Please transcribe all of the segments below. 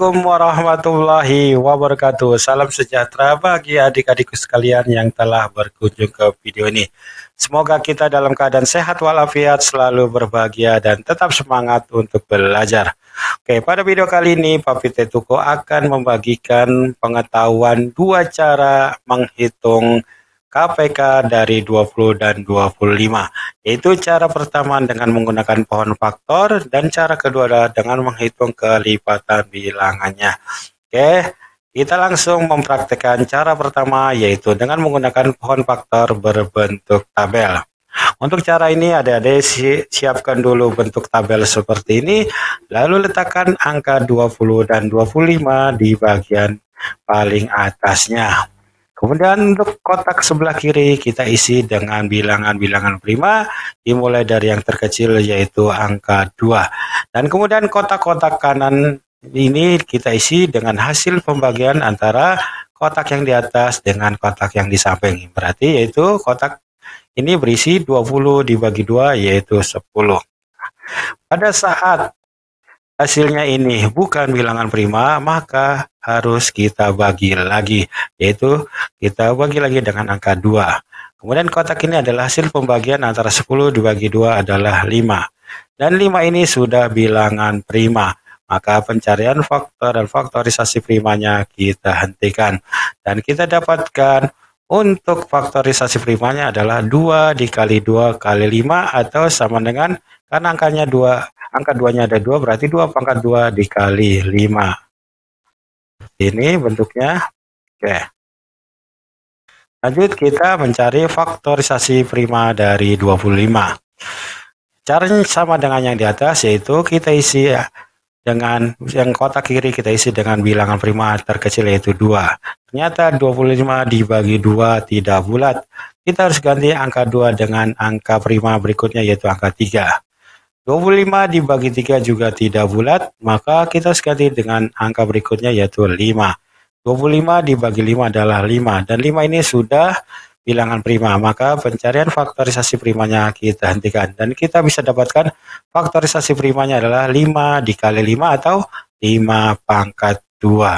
Assalamualaikum warahmatullahi wabarakatuh. Salam sejahtera bagi adik-adikku sekalian yang telah berkunjung ke video ini. Semoga kita dalam keadaan sehat walafiat, selalu berbahagia dan tetap semangat untuk belajar. Oke, pada video kali ini Papi Tetuko akan membagikan pengetahuan dua cara menghitung KPK dari 20 dan 25. Yaitu cara pertama dengan menggunakan pohon faktor dan cara kedua adalah dengan menghitung kelipatan bilangannya. Oke, kita langsung mempraktekkan cara pertama yaitu dengan menggunakan pohon faktor berbentuk tabel. Untuk cara ini adik-adik si siapkan dulu bentuk tabel seperti ini, lalu letakkan angka 20 dan 25 di bagian paling atasnya. Kemudian untuk kotak sebelah kiri kita isi dengan bilangan-bilangan prima dimulai dari yang terkecil yaitu angka 2. Dan kemudian kotak-kotak kanan ini kita isi dengan hasil pembagian antara kotak yang di atas dengan kotak yang di samping. Berarti yaitu kotak ini berisi 20 dibagi 2 yaitu 10. Pada saat hasilnya ini bukan bilangan prima, maka harus kita bagi lagi, yaitu kita bagi lagi dengan angka 2. Kemudian kotak ini adalah hasil pembagian antara 10 dibagi 2 adalah 5. Dan 5 ini sudah bilangan prima, maka pencarian faktor dan faktorisasi primanya kita hentikan. Dan kita dapatkan untuk faktorisasi primanya adalah 2 dikali 2 kali 5 atau sama dengan karena angkanya 2 angka 2-nya ada 2 berarti 2 pangkat 2 dikali 5. Ini bentuknya. Oke. Lanjut kita mencari faktorisasi prima dari 25. Caranya sama dengan yang di atas yaitu kita isi dengan yang kotak kiri kita isi dengan bilangan prima terkecil yaitu 2. Ternyata 25 dibagi 2 tidak bulat. Kita harus ganti angka 2 dengan angka prima berikutnya yaitu angka 3. 25 dibagi 3 juga tidak bulat, maka kita sekali dengan angka berikutnya yaitu 5. 25 dibagi 5 adalah 5, dan 5 ini sudah bilangan prima, maka pencarian faktorisasi primanya kita hentikan. Dan kita bisa dapatkan faktorisasi primanya adalah 5 dikali 5 atau 5 pangkat 2.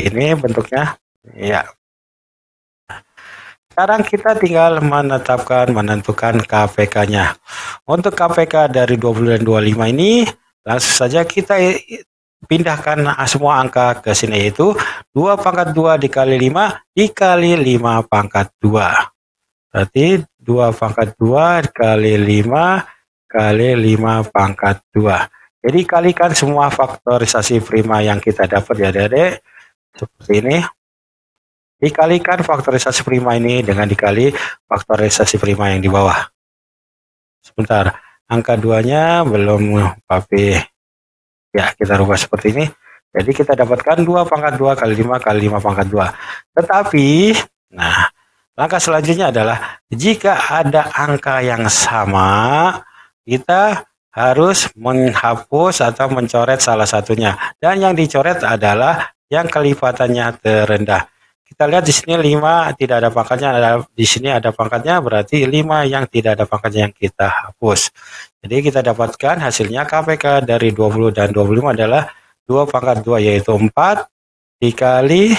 Ini bentuknya, ya sekarang kita tinggal menetapkan, menentukan KPK-nya. Untuk KPK dari 20 dan 25 ini, langsung saja kita pindahkan semua angka ke sini yaitu 2 pangkat 2 dikali 5 dikali 5 pangkat 2. Berarti 2 pangkat 2 dikali 5 kali 5 pangkat 2. Jadi kalikan semua faktorisasi prima yang kita dapat ya adik-adik. Seperti ini. Dikalikan faktorisasi prima ini dengan dikali faktorisasi prima yang di bawah. Sebentar, angka duanya belum tapi Ya, kita rubah seperti ini. Jadi kita dapatkan 2 pangkat 2 kali 5 kali 5 pangkat 2. Tetapi, nah, langkah selanjutnya adalah jika ada angka yang sama, kita harus menghapus atau mencoret salah satunya. Dan yang dicoret adalah yang kelipatannya terendah. Kita lihat di sini 5 tidak ada pangkatnya, ada di sini ada pangkatnya berarti 5 yang tidak ada pangkatnya yang kita hapus. Jadi kita dapatkan hasilnya KPK dari 20 dan 25 adalah 2 pangkat 2 yaitu 4 dikali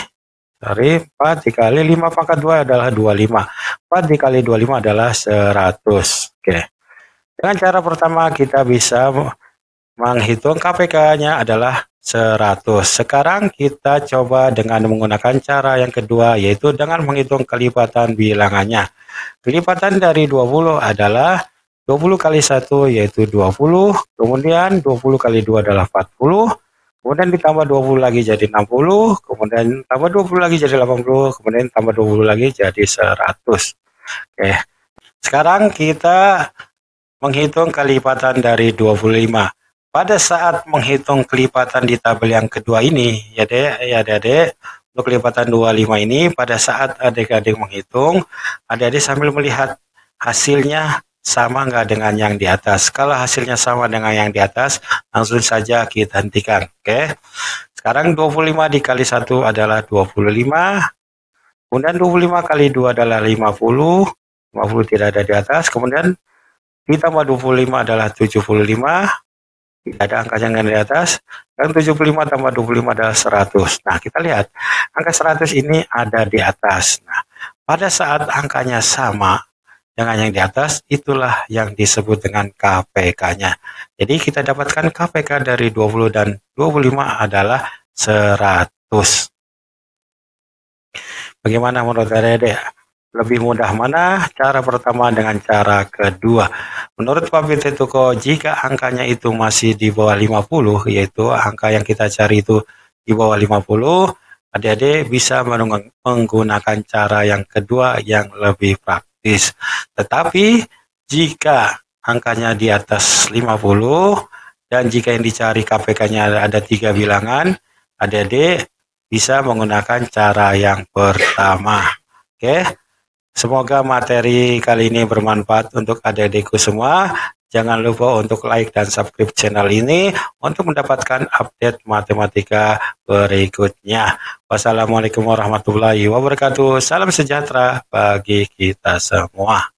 dari 4 dikali 5 pangkat 2 adalah 25. 4 dikali 25 adalah 100. Oke. Dengan cara pertama kita bisa menghitung KPK-nya adalah 100. Sekarang kita coba dengan menggunakan cara yang kedua yaitu dengan menghitung kelipatan bilangannya. Kelipatan dari 20 adalah 20 kali 1 yaitu 20, kemudian 20 kali 2 adalah 40, kemudian ditambah 20 lagi jadi 60, kemudian tambah 20 lagi jadi 80, kemudian tambah 20 lagi jadi 100. Oke. Sekarang kita menghitung kelipatan dari 25 pada saat menghitung kelipatan di tabel yang kedua ini, ya dek, ya dek, adik untuk kelipatan 25 ini, pada saat adik-adik menghitung, adik-adik sambil melihat hasilnya sama nggak dengan yang di atas. Kalau hasilnya sama dengan yang di atas, langsung saja kita hentikan, oke? Okay? Sekarang 25 dikali 1 adalah 25, kemudian 25 kali 2 adalah 50, 50 tidak ada di atas, kemudian ditambah 25 adalah 75, tidak ada angka yang di atas. Dan 75 tambah 25 adalah 100. Nah, kita lihat. Angka 100 ini ada di atas. Nah, pada saat angkanya sama dengan yang di atas, itulah yang disebut dengan KPK-nya. Jadi, kita dapatkan KPK dari 20 dan 25 adalah 100. Bagaimana menurut Dede? Lebih mudah mana? Cara pertama dengan cara kedua. Menurut Pak Fitri Tuko, jika angkanya itu masih di bawah 50, yaitu angka yang kita cari itu di bawah 50, adik-adik bisa menggunakan cara yang kedua yang lebih praktis. Tetapi jika angkanya di atas 50 dan jika yang dicari KPK-nya ada, ada tiga bilangan, adik-adik bisa menggunakan cara yang pertama. Oke, okay. Semoga materi kali ini bermanfaat untuk adik-adikku semua. Jangan lupa untuk like dan subscribe channel ini untuk mendapatkan update matematika berikutnya. Wassalamualaikum warahmatullahi wabarakatuh. Salam sejahtera bagi kita semua.